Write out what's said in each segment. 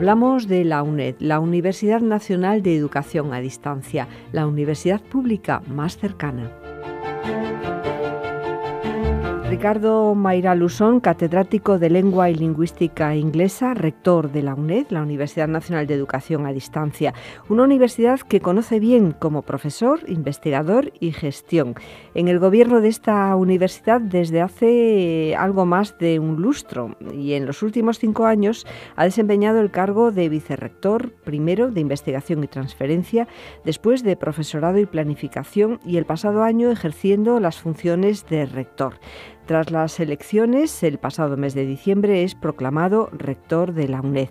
Hablamos de la UNED, la Universidad Nacional de Educación a Distancia, la universidad pública más cercana. Ricardo Mayra Luzón, catedrático de Lengua y Lingüística Inglesa, rector de la UNED, la Universidad Nacional de Educación a Distancia, una universidad que conoce bien como profesor, investigador y gestión. En el gobierno de esta universidad desde hace algo más de un lustro y en los últimos cinco años ha desempeñado el cargo de vicerrector, primero de investigación y transferencia, después de profesorado y planificación y el pasado año ejerciendo las funciones de rector. Tras las elecciones, el pasado mes de diciembre es proclamado rector de la UNED.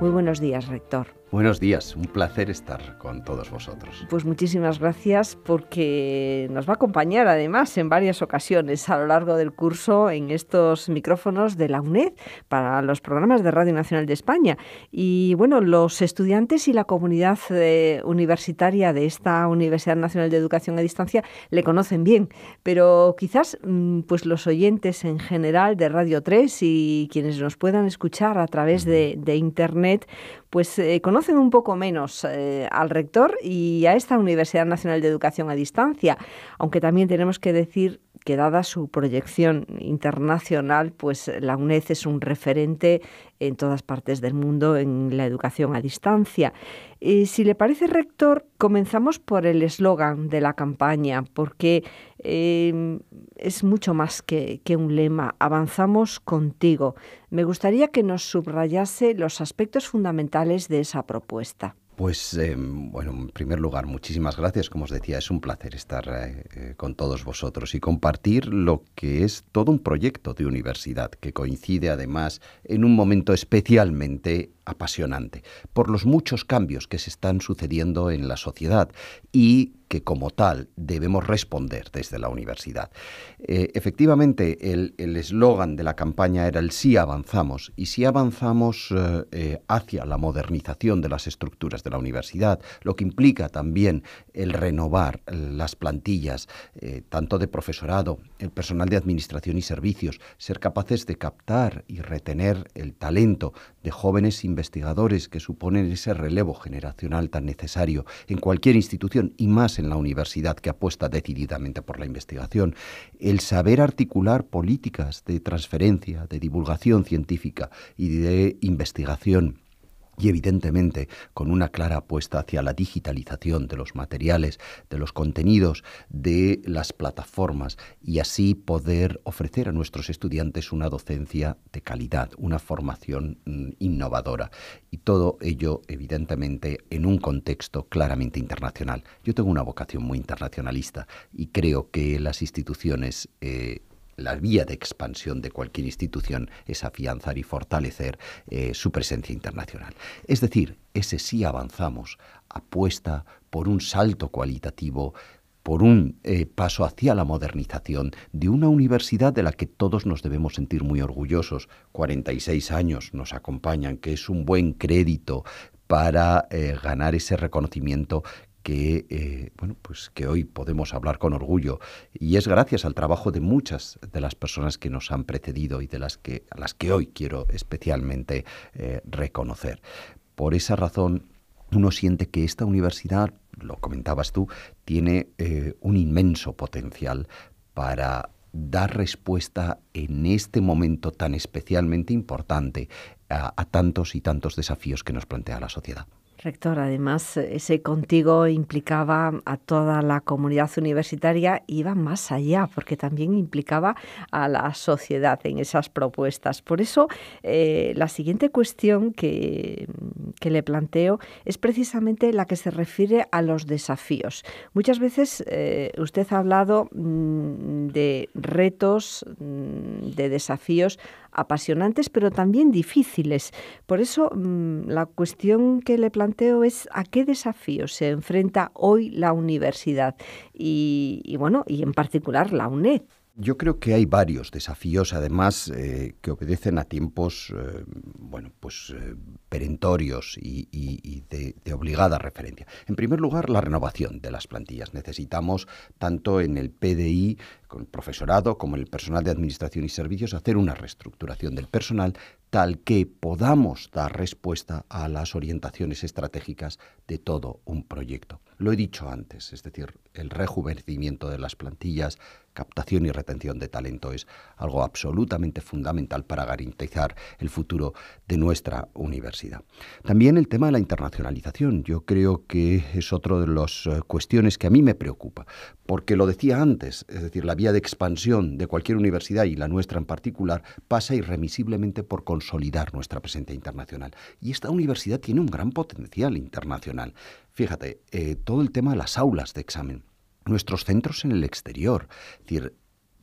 Muy buenos días, rector. Buenos días, un placer estar con todos vosotros. Pues muchísimas gracias porque nos va a acompañar además en varias ocasiones a lo largo del curso en estos micrófonos de la UNED para los programas de Radio Nacional de España. Y bueno, los estudiantes y la comunidad eh, universitaria de esta Universidad Nacional de Educación a Distancia le conocen bien, pero quizás mm, pues los oyentes en general de Radio 3 y quienes nos puedan escuchar a través de Internet, pues eh, conocen un poco menos eh, al rector y a esta Universidad Nacional de Educación a Distancia, aunque también tenemos que decir que dada su proyección internacional, pues la UNED es un referente en todas partes del mundo en la educación a distancia. si le parece, rector, comenzamos por el eslogan de la campaña, porque em, es mucho más que un lema. Avanzamos contigo. Me gustaría que nos subrayase los aspectos fundamentales de esa propuesta. Pues, eh, bueno, en primer lugar, muchísimas gracias. Como os decía, es un placer estar eh, eh, con todos vosotros y compartir lo que es todo un proyecto de universidad que coincide además en un momento especialmente apasionante por los muchos cambios que se están sucediendo en la sociedad y que como tal debemos responder desde la universidad. Eh, efectivamente, el eslogan de la campaña era el sí avanzamos y si avanzamos eh, eh, hacia la modernización de las estructuras de la universidad, lo que implica también el renovar las plantillas, tanto de profesorado, el personal de administración y servicios, ser capaces de captar y retener el talento de jóvenes investigadores que suponen ese relevo generacional tan necesario en cualquier institución y más en la universidad que apuesta decididamente por la investigación, el saber articular políticas de transferencia, de divulgación científica y de investigación y evidentemente con una clara apuesta hacia la digitalización de los materiales, de los contenidos, de las plataformas y así poder ofrecer a nuestros estudiantes una docencia de calidad, una formación mm, innovadora y todo ello evidentemente en un contexto claramente internacional. Yo tengo una vocación muy internacionalista y creo que las instituciones eh, la vía de expansión de cualquier institución es afianzar y fortalecer eh, su presencia internacional. Es decir, ese sí avanzamos apuesta por un salto cualitativo por un eh, paso hacia la modernización de una universidad de la que todos nos debemos sentir muy orgullosos. 46 años nos acompañan, que es un buen crédito para eh, ganar ese reconocimiento que, eh, bueno, pues que hoy podemos hablar con orgullo y es gracias al trabajo de muchas de las personas que nos han precedido y de las que, a las que hoy quiero especialmente eh, reconocer. Por esa razón, uno siente que esta universidad, lo comentabas tú, tiene eh, un inmenso potencial para dar respuesta en este momento tan especialmente importante a tantos y tantos desafíos que nos plantea la sociedad. Rector, además, ese contigo implicaba a toda la comunidad universitaria, iba más allá, porque también implicaba a la sociedad en esas propuestas. Por eso, eh, la siguiente cuestión que, le planteo es precisamente la que se refiere a los desafíos. Muchas veces eh, usted ha hablado mm, de retos, mm, de desafíos apasionantes, pero también difíciles. Por eso mm, la cuestión que le planteo es a qué desafíos se enfrenta hoy la universidad y, y bueno, y en particular la UNED. Yo creo que hay varios desafíos, además, eh, que obedecen a tiempos, eh, bueno, pues eh, perentorios y, de, obligada referencia. En primer lugar, la renovación de las plantillas. Necesitamos, tanto en el PDI, con el profesorado, como en el personal de administración y servicios, hacer una reestructuración del personal tal que podamos dar respuesta a las orientaciones estratégicas de todo un proyecto. Lo he dicho antes, es decir, el rejuvenecimiento de las plantillas, captación y retención de talento es algo absolutamente fundamental para garantizar el futuro de nuestra universidad. También el tema de la internacionalización, yo creo que es otra de las eh, cuestiones que a mí me preocupa, porque lo decía antes, es decir, la vía de expansión de cualquier universidad y la nuestra en particular pasa irremisiblemente por consolidar nuestra presencia internacional. Y esta universidad tiene un gran potencial internacional. Fíjate, eh, todo el tema de las aulas de examen nuestros centros en el exterior. Es decir,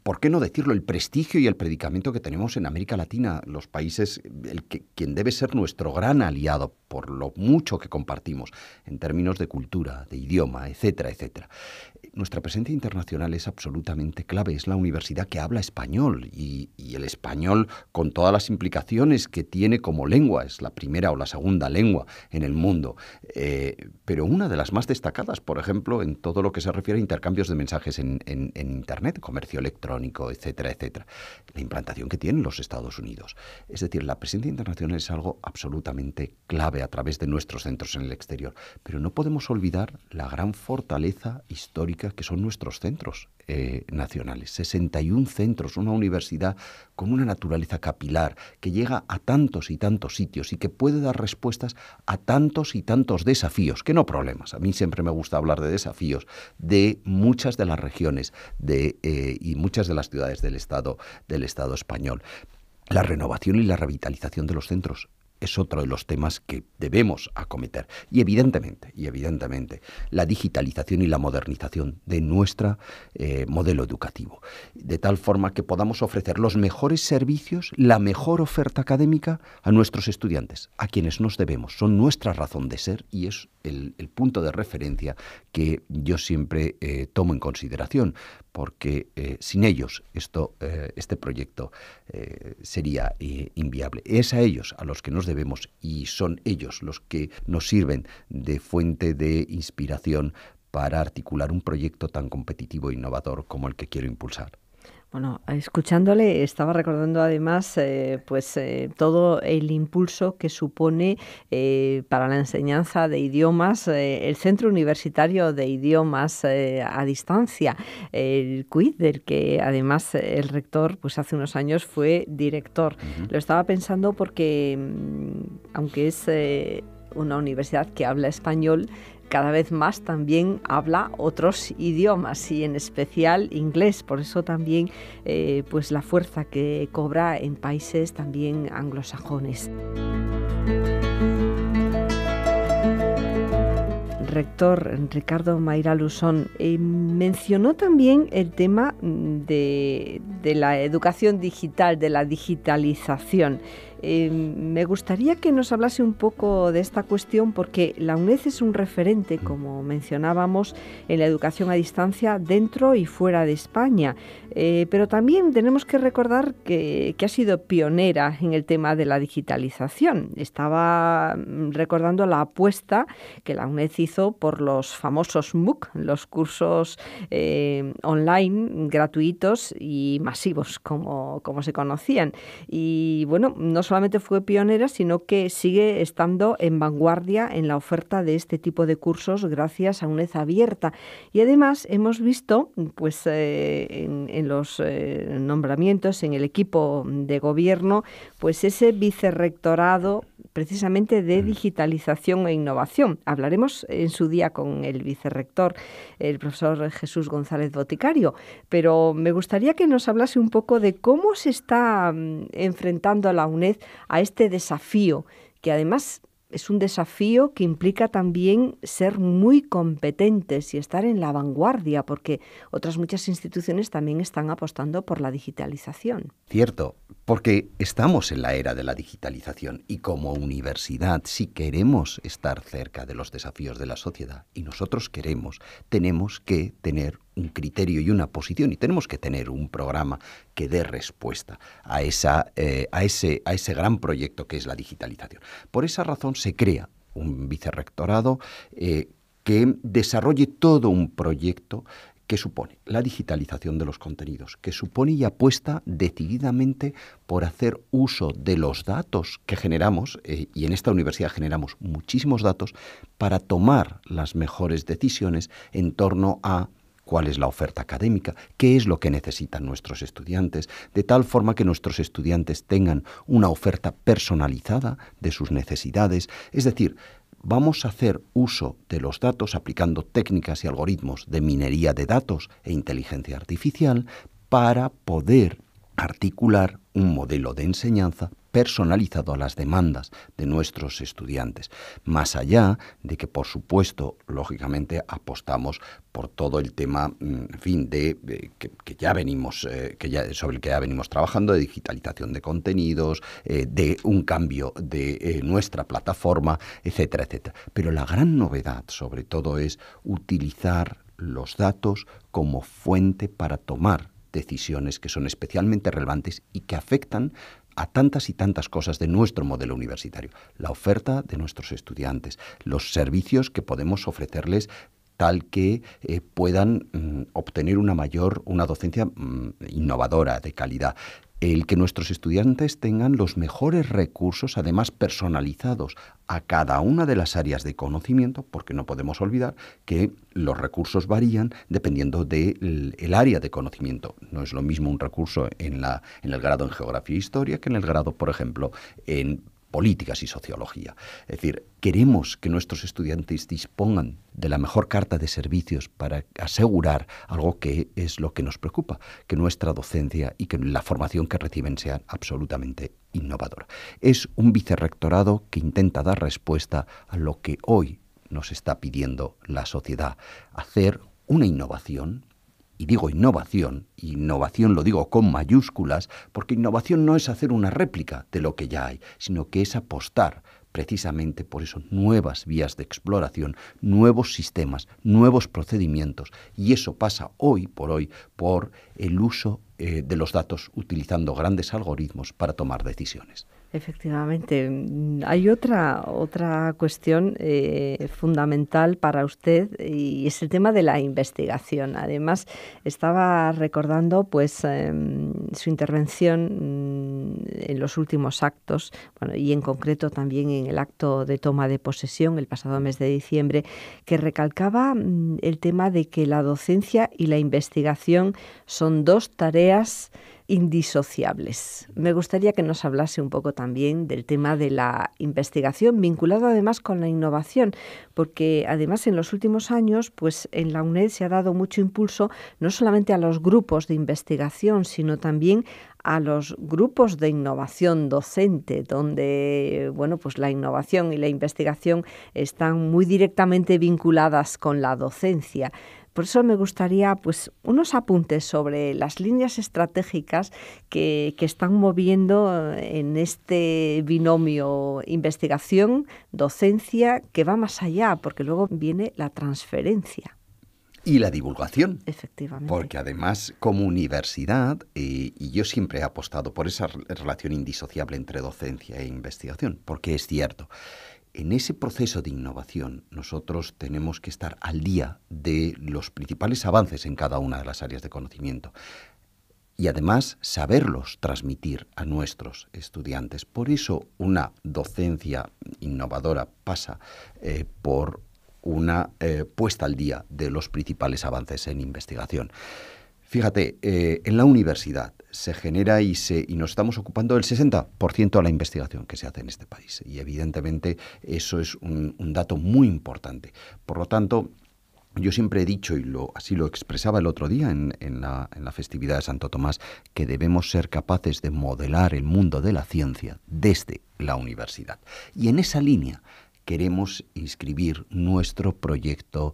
¿por qué no decirlo? El prestigio y el predicamento que tenemos en América Latina, los países, el que, quien debe ser nuestro gran aliado por lo mucho que compartimos en términos de cultura, de idioma, etcétera, etcétera. Nuestra presencia internacional es absolutamente clave. Es la universidad que habla español y, el español con todas las implicaciones que tiene como lengua. Es la primera o la segunda lengua en el mundo. Eh, pero una de las más destacadas, por ejemplo, en todo lo que se refiere a intercambios de mensajes en, en Internet, comercio electrónico etcétera, etcétera. La implantación que tienen los Estados Unidos. Es decir, la presencia internacional es algo absolutamente clave a través de nuestros centros en el exterior. Pero no podemos olvidar la gran fortaleza histórica que son nuestros centros eh, nacionales. 61 centros, una universidad con una naturaleza capilar que llega a tantos y tantos sitios y que puede dar respuestas a tantos y tantos desafíos, que no problemas. A mí siempre me gusta hablar de desafíos de muchas de las regiones de, eh, y muchas de las ciudades del Estado, del Estado español la renovación y la revitalización de los centros es otro de los temas que debemos acometer. Y evidentemente, y evidentemente, la digitalización y la modernización de nuestro eh, modelo educativo, de tal forma que podamos ofrecer los mejores servicios, la mejor oferta académica a nuestros estudiantes, a quienes nos debemos. Son nuestra razón de ser y es el, punto de referencia que yo siempre eh, tomo en consideración, porque eh, sin ellos esto, eh, este proyecto eh, sería inviable. Es a ellos a los que nos debemos y son ellos los que nos sirven de fuente de inspiración para articular un proyecto tan competitivo e innovador como el que quiero impulsar. Bueno, escuchándole estaba recordando además eh, pues eh, todo el impulso que supone eh, para la enseñanza de idiomas el Centro Universitario de Idiomas a Distancia, el CUID, del que además el rector pues hace unos años fue director. Lo estaba pensando porque mm, aunque es una universidad que habla español, cada vez más también habla otros idiomas y en especial inglés. Por eso también eh, pues la fuerza que cobra en países también anglosajones. rector Ricardo Mayra Luzón eh, mencionó también el tema mm, de la educación digital, de la digitalización. Em, me gustaría que nos hablase un poco de esta cuestión porque la UNED es un referente, como mencionábamos, en la educación a distancia dentro y fuera de España. Eh, pero también tenemos que recordar que, ha sido pionera en el tema de la digitalización. Estaba mm, recordando la apuesta que la UNED hizo por los famosos MOOC, los cursos em, online gratuitos y masivos, como, se conocían. Y bueno, no solamente fue pionera, sino que sigue estando en vanguardia en la oferta de este tipo de cursos gracias a UNED abierta. Y además hemos visto, pues, eh, en, los eh, nombramientos, en el equipo de gobierno, pues ese vicerrectorado precisamente de mm. digitalización e innovación. Hablaremos en su día con el vicerrector, el profesor Jesús González Boticario, pero me gustaría que nos hablase un poco de cómo se está mm, enfrentando a la UNED a este desafío, que además es un desafío que implica también ser muy competentes y estar en la vanguardia, porque otras muchas instituciones también están apostando por la digitalización. Cierto, porque estamos en la era de la digitalización y como universidad, si queremos estar cerca de los desafíos de la sociedad, y nosotros queremos, tenemos que tener un criterio y una posición y tenemos que tener un programa que dé respuesta a, esa, eh, a, ese, a ese gran proyecto que es la digitalización. Por esa razón se crea un vicerrectorado eh, que desarrolle todo un proyecto ¿Qué supone la digitalización de los contenidos, que supone y apuesta decididamente por hacer uso de los datos que generamos, eh, y en esta universidad generamos muchísimos datos, para tomar las mejores decisiones en torno a cuál es la oferta académica, qué es lo que necesitan nuestros estudiantes, de tal forma que nuestros estudiantes tengan una oferta personalizada de sus necesidades. Es decir, vamos a hacer uso de los datos aplicando técnicas y algoritmos de minería de datos e inteligencia artificial para poder articular un modelo de enseñanza personalizado a las demandas de nuestros estudiantes, más allá de que, por supuesto, lógicamente apostamos por todo el tema, mm, fin, de, que, ya venimos, eh, que ya, sobre el que ya venimos trabajando, de digitalización de contenidos, eh, de un cambio de eh, nuestra plataforma, etcétera, etcétera. Pero la gran novedad, sobre todo, es utilizar los datos como fuente para tomar decisiones que son especialmente relevantes y que afectan a tantas y tantas cosas de nuestro modelo universitario, la oferta de nuestros estudiantes, los servicios que podemos ofrecerles tal que eh, puedan mm, obtener una mayor, una docencia mm, innovadora, de calidad, el que nuestros estudiantes tengan los mejores recursos, además personalizados, a cada una de las áreas de conocimiento, porque no podemos olvidar que los recursos varían dependiendo del área de conocimiento. No es lo mismo un recurso en, la, en el grado en geografía e historia que en el grado, por ejemplo, en políticas y sociología. Es decir, queremos que nuestros estudiantes dispongan de la mejor carta de servicios para asegurar algo que es lo que nos preocupa, que nuestra docencia y que la formación que reciben sea absolutamente innovadora. Es un vicerrectorado que intenta dar respuesta a lo que hoy nos está pidiendo la sociedad, hacer una innovación y digo innovación, innovación lo digo con mayúsculas, porque innovación no es hacer una réplica de lo que ya hay, sino que es apostar precisamente por eso nuevas vías de exploración, nuevos sistemas, nuevos procedimientos. Y eso pasa hoy por hoy por el uso eh, de los datos utilizando grandes algoritmos para tomar decisiones. Efectivamente. Hay otra, otra cuestión eh, fundamental para usted y es el tema de la investigación. Además, estaba recordando pues em, su intervención mm, en los últimos actos, bueno, y en concreto también en el acto de toma de posesión el pasado mes de diciembre, que recalcaba mm, el tema de que la docencia y la investigación son dos tareas indisociables. Me gustaría que nos hablase un poco también del tema de la investigación, vinculado además con la innovación, porque además en los últimos años, pues en la UNED se ha dado mucho impulso no solamente a los grupos de investigación, sino también a los grupos de innovación docente, donde bueno, pues la innovación y la investigación están muy directamente vinculadas con la docencia. Por eso me gustaría pues, unos apuntes sobre las líneas estratégicas que, están moviendo en este binomio investigación, docencia, que va más allá, porque luego viene la transferencia y la divulgación. Efectivamente. Porque además, como universidad, eh, y yo siempre he apostado por esa relación indisociable entre docencia e investigación, porque es cierto en ese proceso de innovación nosotros tenemos que estar al día de los principales avances en cada una de las áreas de conocimiento y además saberlos transmitir a nuestros estudiantes. Por eso una docencia innovadora pasa eh, por una eh, puesta al día de los principales avances en investigación. Fíjate, eh, en la universidad se genera y, se, y nos estamos ocupando del 60% de la investigación que se hace en este país. Y evidentemente eso es un, dato muy importante. Por lo tanto, yo siempre he dicho, y así lo expresaba el otro día en, la, en, la, festividad de Santo Tomás, que debemos ser capaces de modelar el mundo de la ciencia desde la universidad. Y en esa línea queremos inscribir nuestro proyecto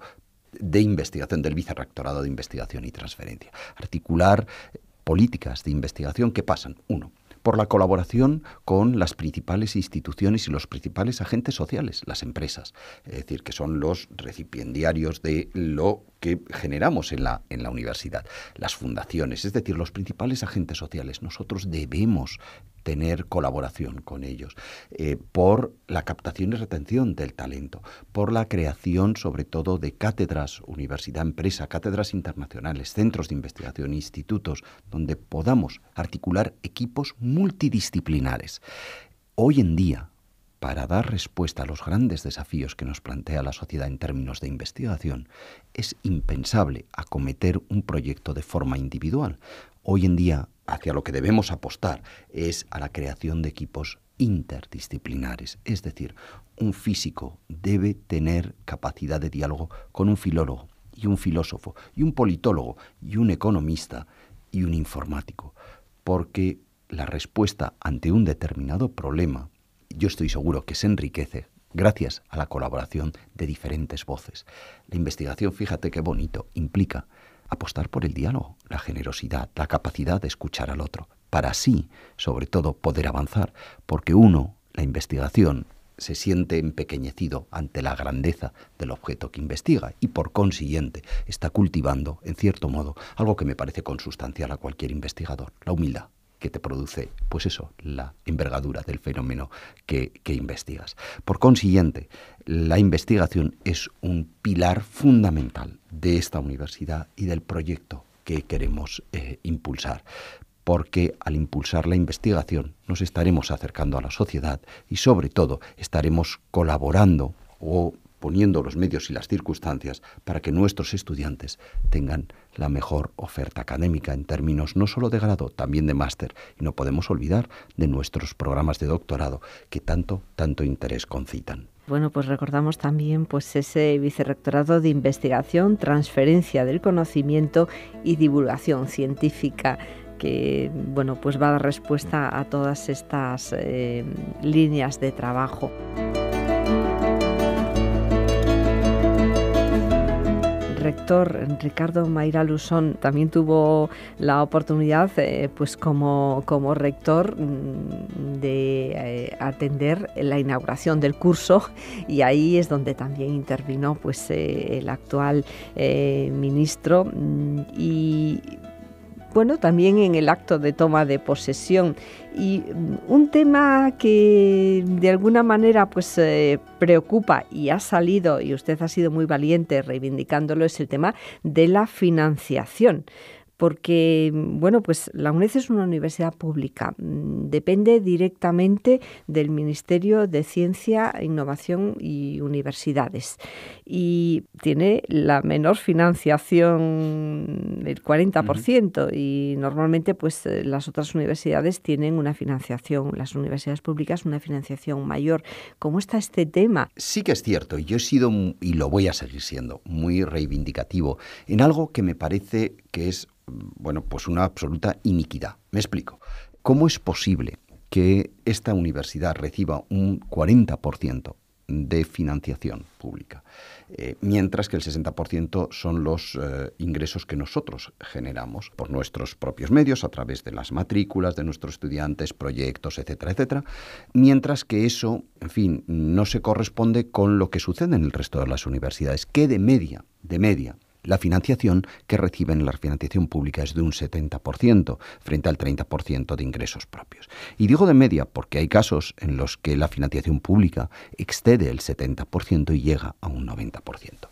de investigación del Vicerrectorado de Investigación y Transferencia. Articular eh, políticas de investigación que pasan, uno, por la colaboración con las principales instituciones y los principales agentes sociales, las empresas, es decir, que son los recipiendarios de lo que generamos en la, la universidad, las fundaciones, es decir, los principales agentes sociales. Nosotros debemos tener colaboración con ellos, eh, por la captación y retención del talento, por la creación sobre todo de cátedras, universidad, empresa, cátedras internacionales, centros de investigación, institutos, donde podamos articular equipos multidisciplinares. Hoy en día para dar respuesta a los grandes desafíos que nos plantea la sociedad en términos de investigación, es impensable acometer un proyecto de forma individual. Hoy en día, hacia lo que debemos apostar es a la creación de equipos interdisciplinares, es decir, un físico debe tener capacidad de diálogo con un filólogo y un filósofo y un politólogo y un economista y un informático, porque la respuesta ante un determinado problema yo estoy seguro que se enriquece gracias a la colaboración de diferentes voces. La investigación, fíjate qué bonito, implica apostar por el diálogo, la generosidad, la capacidad de escuchar al otro, para así, sobre todo, poder avanzar, porque uno, la investigación, se siente empequeñecido ante la grandeza del objeto que investiga y por consiguiente está cultivando, en cierto modo, algo que me parece consustancial a cualquier investigador, la humildad que te produce, pues eso, la envergadura del fenómeno que, investigas. Por consiguiente, la investigación es un pilar fundamental de esta universidad y del proyecto que queremos eh, impulsar, porque al impulsar la investigación nos estaremos acercando a la sociedad y sobre todo estaremos colaborando o poniendo los medios y las circunstancias para que nuestros estudiantes tengan la mejor oferta académica en términos no solo de grado, también de máster. Y no podemos olvidar de nuestros programas de doctorado que tanto, tanto interés concitan. Bueno, pues recordamos también pues ese vicerrectorado de investigación, transferencia del conocimiento y divulgación científica que bueno, pues va a dar respuesta a todas estas eh, líneas de trabajo. rector Ricardo Mayra Luzón también tuvo la oportunidad, eh, pues como, como rector, mm, de eh, atender la inauguración del curso y ahí es donde también intervino pues eh, el actual ministro mm, y bueno, también en el acto de toma de posesión. Y mm, un tema que de alguna manera pues eh, preocupa y ha salido, y usted ha sido muy valiente reivindicándolo, es el tema de la financiación porque mm, bueno, pues la UNED es una universidad pública, mm, depende directamente del Ministerio de Ciencia, Innovación y Universidades y tiene la menor financiación, el 40% y normalmente pues eh, las otras universidades tienen una financiación, las universidades públicas una financiación mayor. ¿Cómo está este tema? Sí que es cierto, yo he sido y lo voy a seguir siendo muy reivindicativo en algo que me parece que es bueno, pues una absoluta iniquidad. Me explico. ¿Cómo es posible que esta universidad reciba un 40% de financiación pública, eh, mientras que el 60% son los eh, ingresos que nosotros generamos por nuestros propios medios, a través de las matrículas de nuestros estudiantes, proyectos, etcétera, etcétera, mientras que eso, en fin, no se corresponde con lo que sucede en el resto de las universidades, que de media, de media, la financiación que reciben, la financiación pública es de un 70% frente al 30% de ingresos propios. Y digo de media porque hay casos en los que la financiación pública excede el 70% y llega a un 90%.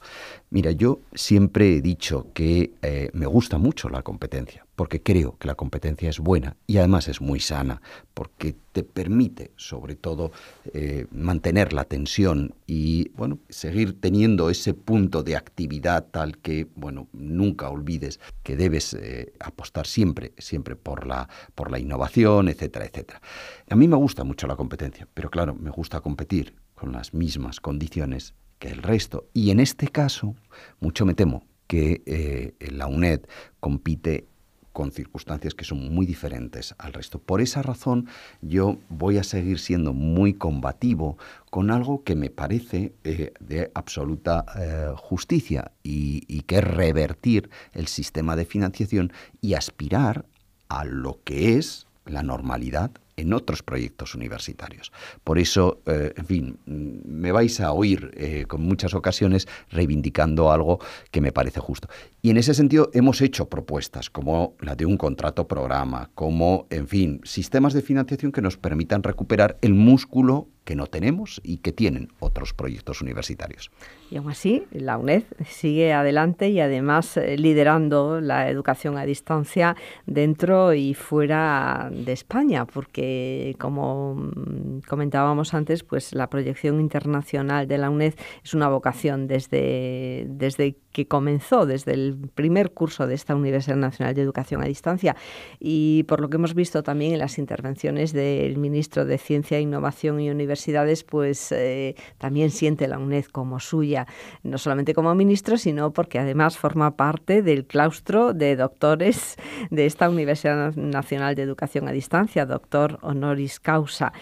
Mira, yo siempre he dicho que eh, me gusta mucho la competencia, porque creo que la competencia es buena y además es muy sana, porque te permite, sobre todo, eh, mantener la tensión y, bueno, seguir teniendo ese punto de actividad tal que, bueno, nunca olvides que debes eh, apostar siempre, siempre por la, por la innovación, etcétera, etcétera. A mí me gusta mucho la competencia, pero claro, me gusta competir con las mismas condiciones el resto. Y en este caso, mucho me temo que eh, la UNED compite con circunstancias que son muy diferentes al resto. Por esa razón, yo voy a seguir siendo muy combativo con algo que me parece eh, de absoluta eh, justicia y, y que es revertir el sistema de financiación y aspirar a lo que es la normalidad en otros proyectos universitarios. Por eso, eh, en fin, me vais a oír eh, con muchas ocasiones reivindicando algo que me parece justo. Y en ese sentido hemos hecho propuestas como la de un contrato programa, como, en fin, sistemas de financiación que nos permitan recuperar el músculo que no tenemos y que tienen otros proyectos universitarios. Y aún así, la UNED sigue adelante y además eh, liderando la educación a distancia dentro y fuera de España, porque como mm, comentábamos antes, pues la proyección internacional de la UNED es una vocación desde, desde que comenzó desde el primer curso de esta Universidad Nacional de Educación a Distancia y por lo que hemos visto también en las intervenciones del ministro de Ciencia, Innovación y Universidades, pues eh, también siente la UNED como suya, no solamente como ministro, sino porque además forma parte del claustro de doctores de esta Universidad Nacional de Educación a Distancia, doctor honoris causa.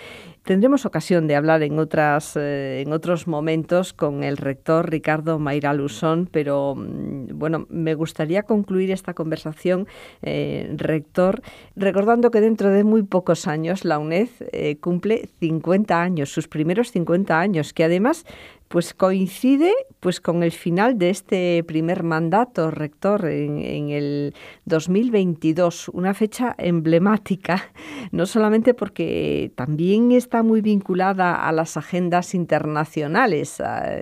Tendremos ocasión de hablar en, otras, eh, en otros momentos con el rector Ricardo Mayra Luzón, pero mm, bueno, me gustaría concluir esta conversación, eh, rector, recordando que dentro de muy pocos años la UNED eh, cumple 50 años, sus primeros 50 años, que además pues coincide pues con el final de este primer mandato rector en, el 2022, una fecha emblemática, no solamente porque también está muy vinculada a las agendas internacionales, a,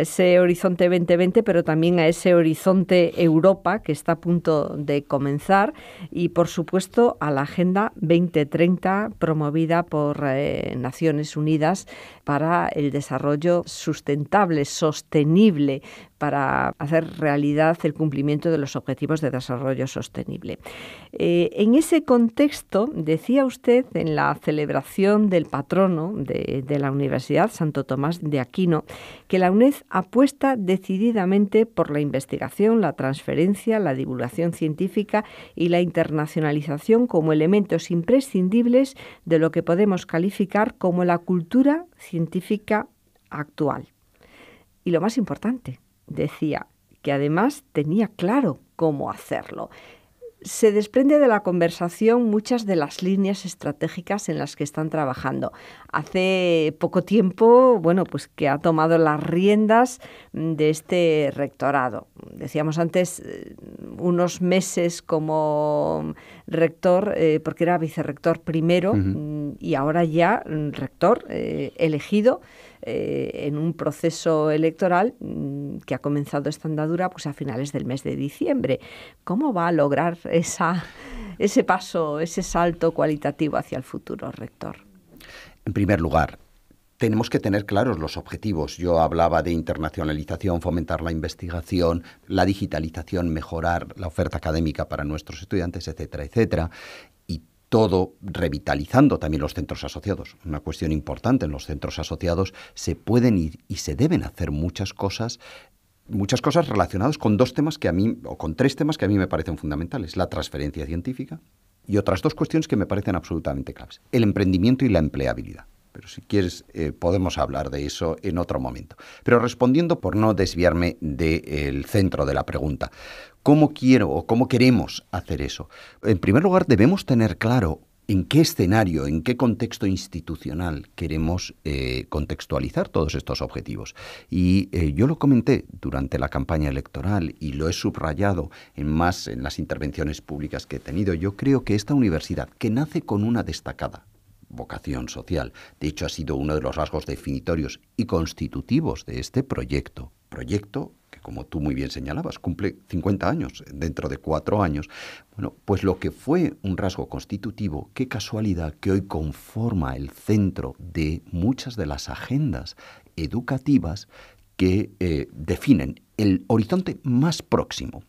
ese horizonte 2020, pero también a ese horizonte Europa que está a punto de comenzar y por supuesto a la agenda 2030 promovida por eh, Naciones Unidas para el desarrollo sustentable sustentable, sostenible, para hacer realidad el cumplimiento de los objetivos de desarrollo sostenible. Eh, en ese contexto, decía usted en la celebración del patrono de, de la Universidad Santo Tomás de Aquino que la UNED apuesta decididamente por la investigación, la transferencia, la divulgación científica y la internacionalización como elementos imprescindibles de lo que podemos calificar como la cultura científica actual. Y lo más importante, decía que además tenía claro cómo hacerlo. Se desprende de la conversación muchas de las líneas estratégicas en las que están trabajando. Hace poco tiempo, bueno, pues que ha tomado las riendas de este rectorado. Decíamos antes eh, unos meses como rector, eh, porque era vicerrector primero mm, y ahora ya mm, rector eh, elegido eh, en un proceso electoral mm, que ha comenzado esta andadura pues a finales del mes de diciembre. ¿Cómo va a lograr ese paso, ese salto cualitativo hacia el futuro, rector? En primer lugar, tenemos que tener claros los objetivos. Yo hablaba de internacionalización, fomentar la investigación, la digitalización, mejorar la oferta académica para nuestros estudiantes, etcétera, etcétera todo revitalizando también los centros asociados. Una cuestión importante en los centros asociados, se pueden ir y se deben hacer muchas cosas muchas cosas relacionadas con dos temas que a mí o con tres temas que a mí me parecen fundamentales, la transferencia científica y otras dos cuestiones que me parecen absolutamente claves, el emprendimiento y la empleabilidad. Pero si quieres, eh, podemos hablar de eso en otro momento. Pero respondiendo, por no desviarme del centro de la pregunta, ¿cómo quiero o cómo queremos hacer eso? En primer lugar, debemos tener claro en qué escenario, en qué contexto institucional queremos eh, contextualizar todos estos objetivos. Y eh, yo lo comenté durante la campaña electoral y lo he subrayado en más en las intervenciones públicas que he tenido. Yo creo que esta universidad, que nace con una destacada vocación social. De hecho, ha sido uno de los rasgos definitorios y constitutivos de este proyecto. Proyecto que, como tú muy bien señalabas, cumple 50 años, dentro de cuatro años. Bueno, pues lo que fue un rasgo constitutivo, qué casualidad que hoy conforma el centro de muchas de las agendas educativas que eh, definen el horizonte más próximo.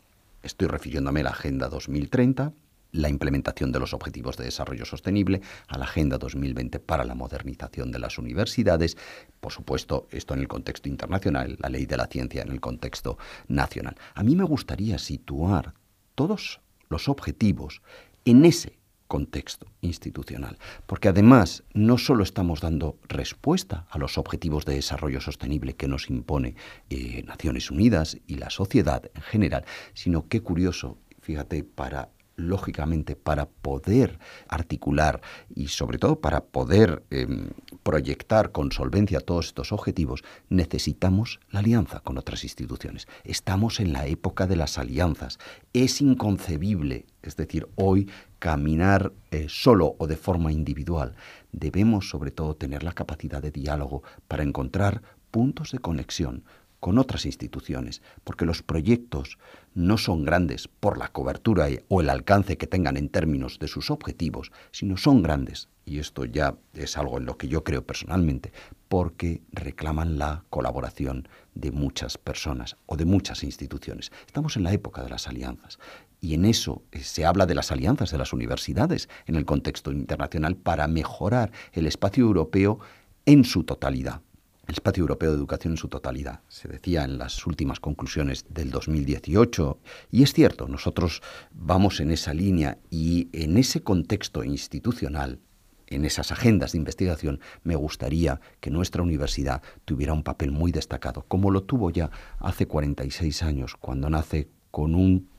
Estoy refiriéndome a la Agenda 2030, la implementación de los Objetivos de Desarrollo Sostenible, a la Agenda 2020 para la modernización de las universidades, por supuesto, esto en el contexto internacional, la ley de la ciencia en el contexto nacional. A mí me gustaría situar todos los objetivos en ese contexto institucional, porque además no solo estamos dando respuesta a los objetivos de desarrollo sostenible que nos impone eh, Naciones Unidas y la sociedad en general, sino que curioso, fíjate, para lógicamente, para poder articular y sobre todo para poder em, proyectar con solvencia todos estos objetivos, necesitamos la alianza con otras instituciones. Estamos en la época de las alianzas. Es inconcebible, es decir, hoy caminar eh, solo o de forma individual. Debemos sobre todo tener la capacidad de diálogo para encontrar puntos de conexión con otras instituciones, porque los proyectos no son grandes por la cobertura e, o el alcance que tengan en términos de sus objetivos, sino son grandes, y esto ya es algo en lo que yo creo personalmente, porque reclaman la colaboración de muchas personas o de muchas instituciones. Estamos en la época de las alianzas. Y en eso eh, se habla de las alianzas de las universidades en el contexto internacional para mejorar el espacio europeo en su totalidad el espacio europeo de educación en su totalidad. Se decía en las últimas conclusiones del 2018. Y es cierto, nosotros vamos en esa línea y en ese contexto institucional, en esas agendas de investigación, me gustaría que nuestra universidad tuviera un papel muy destacado, como lo tuvo ya hace 46 años, cuando nace con un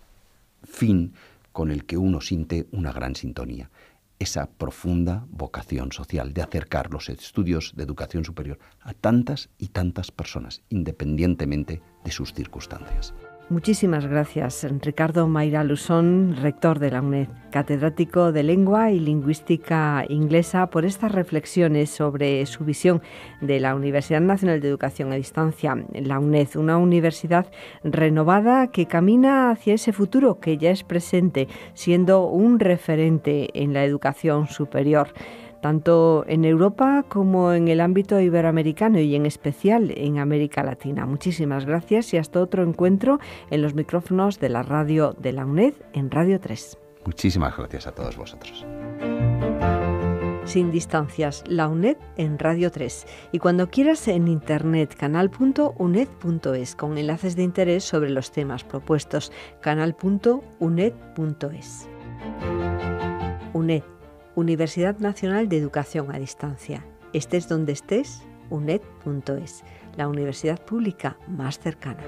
fin con el que uno siente una gran sintonía esa profunda vocación social de acercar los estudios de educación superior a tantas y tantas personas, independientemente de sus circunstancias. Muchísimas gracias, Ricardo Mayra Luzón, rector de la UNED, catedrático de Lengua y Lingüística Inglesa, por estas reflexiones sobre su visión de la Universidad Nacional de Educación a Distancia, la UNED, una universidad renovada que camina hacia ese futuro que ya es presente, siendo un referente en la educación superior tanto en Europa como en el ámbito iberoamericano y en especial en América Latina. Muchísimas gracias y hasta otro encuentro en los micrófonos de la radio de la UNED en Radio 3. Muchísimas gracias a todos vosotros. Sin distancias, la UNED en Radio 3 y cuando quieras en internet canal.uned.es con enlaces de interés sobre los temas propuestos canal.uned.es. UNED Universidad Nacional de Educación a Distancia. Estés donde estés, uned.es, la universidad pública más cercana.